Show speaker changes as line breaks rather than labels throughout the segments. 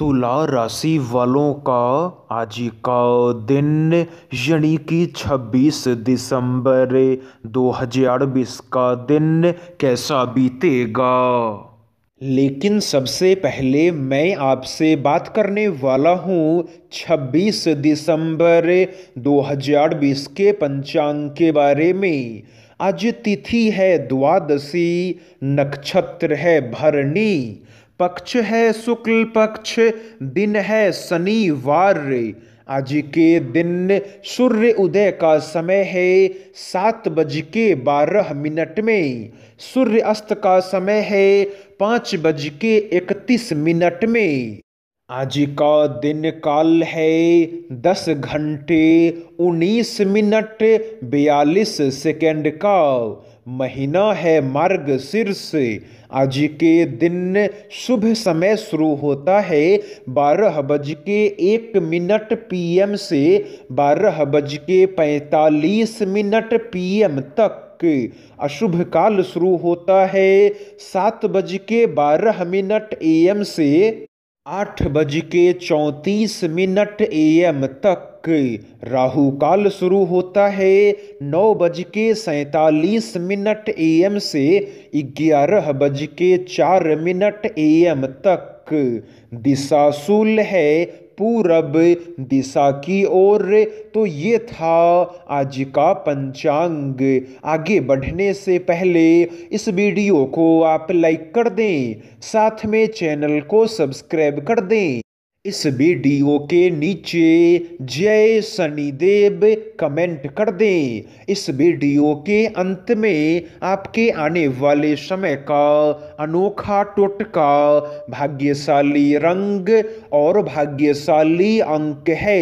तुला राशि वालों का आज का दिन यानी कि 26 दिसंबर 2020 का दिन कैसा बीतेगा लेकिन सबसे पहले मैं आपसे बात करने वाला हूँ 26 दिसंबर 2020 के पंचांग के बारे में आज तिथि है द्वादशी नक्षत्र है भरणी पक्ष है शुक्ल पक्ष दिन है शनिवार आज के दिन सूर्य उदय का समय है सात बज के बारह मिनट में सूर्य अस्त का समय है पाँच बज के इकतीस मिनट में आज का दिन काल है दस घंटे उन्नीस मिनट बयालीस सेकेंड का महीना है मार्ग शीर्ष आज के दिन शुभ समय शुरू होता है बारह बज के एक मिनट पीएम से बारह बज के पैंतालीस मिनट पीएम तक अशुभ काल शुरू होता है सात बज के बारह मिनट एम से आठ बज के चौंतीस मिनट ए एम तक राहु काल शुरू होता है नौ बज के सैतालीस मिनट ए एम से ग्यारह बज के चार मिनट ए एम तक दिशाशूल है पूरब दिशा की ओर तो ये था आज का पंचांग आगे बढ़ने से पहले इस वीडियो को आप लाइक कर दें साथ में चैनल को सब्सक्राइब कर दें इस वीडियो के नीचे जय शनिदेव कमेंट कर दें इस वीडियो के अंत में आपके आने वाले समय का अनोखा टोटका भाग्यशाली रंग और भाग्यशाली अंक है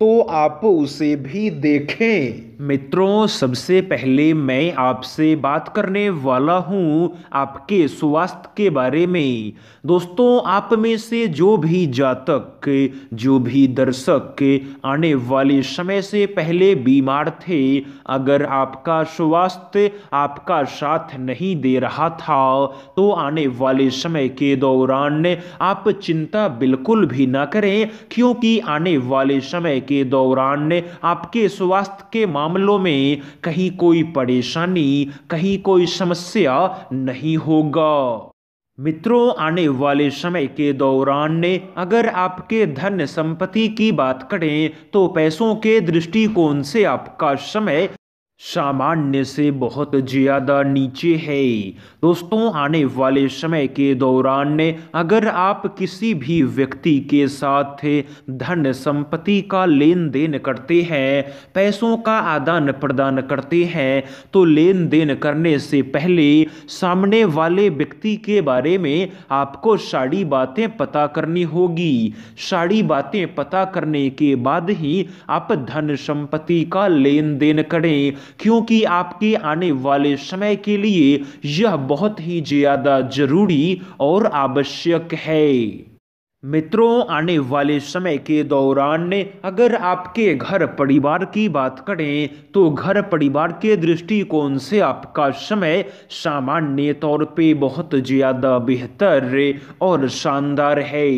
तो आप उसे भी देखें मित्रों सबसे पहले मैं आपसे बात करने वाला हूं आपके स्वास्थ्य के बारे में दोस्तों आप में से जो भी जातक के जो भी दर्शक आने वाले समय से पहले बीमार थे अगर आपका स्वास्थ्य आपका साथ नहीं दे रहा था तो आने वाले समय के दौरान आप चिंता बिल्कुल भी ना करें क्योंकि आने वाले समय के दौरान आपके स्वास्थ्य के मामलों में कहीं कोई परेशानी कहीं कोई समस्या नहीं होगा मित्रों आने वाले समय के दौरान ने अगर आपके धन संपत्ति की बात करें तो पैसों के दृष्टिकोण से आपका समय सामान्य से बहुत ज़्यादा नीचे है दोस्तों आने वाले समय के दौरान अगर आप किसी भी व्यक्ति के साथ धन संपत्ति का लेन देन करते हैं पैसों का आदान प्रदान करते हैं तो लेन देन करने से पहले सामने वाले व्यक्ति के बारे में आपको सारी बातें पता करनी होगी सारी बातें पता करने के बाद ही आप धन संपत्ति का लेन देन करें क्योंकि आपके आने वाले समय के लिए यह बहुत ही ज़्यादा ज़रूरी और आवश्यक है मित्रों आने वाले समय के दौरान अगर आपके घर परिवार की बात करें तो घर परिवार के दृष्टिकोण से आपका समय सामान्य तौर पे बहुत ज़्यादा बेहतर और शानदार है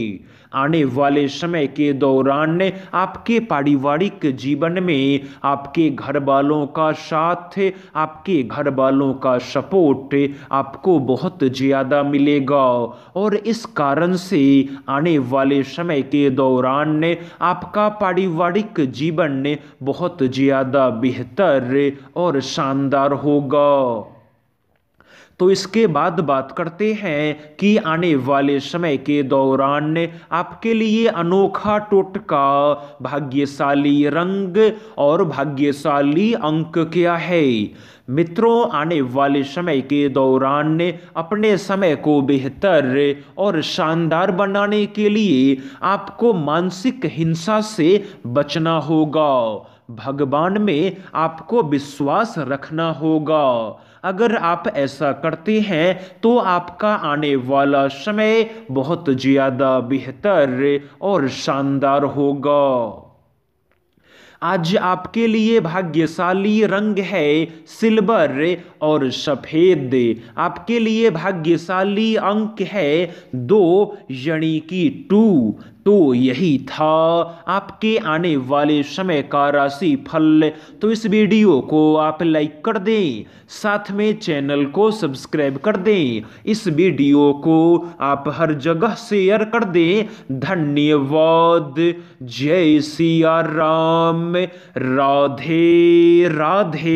आने वाले समय के दौरान आपके पारिवारिक जीवन में आपके घर वालों का साथ आपके घर वालों का सपोर्ट आपको बहुत ज़्यादा मिलेगा और इस कारण से आने वाले समय के दौरान आपका पारिवारिक जीवन बहुत ज़्यादा बेहतर और शानदार होगा तो इसके बाद बात करते हैं कि आने वाले समय के दौरान आपके लिए अनोखा टोटका भाग्यशाली रंग और भाग्यशाली अंक क्या है मित्रों आने वाले समय के दौरान अपने समय को बेहतर और शानदार बनाने के लिए आपको मानसिक हिंसा से बचना होगा भगवान में आपको विश्वास रखना होगा अगर आप ऐसा करते हैं तो आपका आने वाला समय बहुत ज़्यादा बेहतर और शानदार होगा आज आपके लिए भाग्यशाली रंग है सिल्वर और सफ़ेद आपके लिए भाग्यशाली अंक है दो यानी कि टू तो यही था आपके आने वाले समय का राशि फल तो इस वीडियो को आप लाइक कर दें साथ में चैनल को सब्सक्राइब कर दें इस वीडियो को आप हर जगह शेयर कर दें धन्यवाद जय सिया राम राधे राधे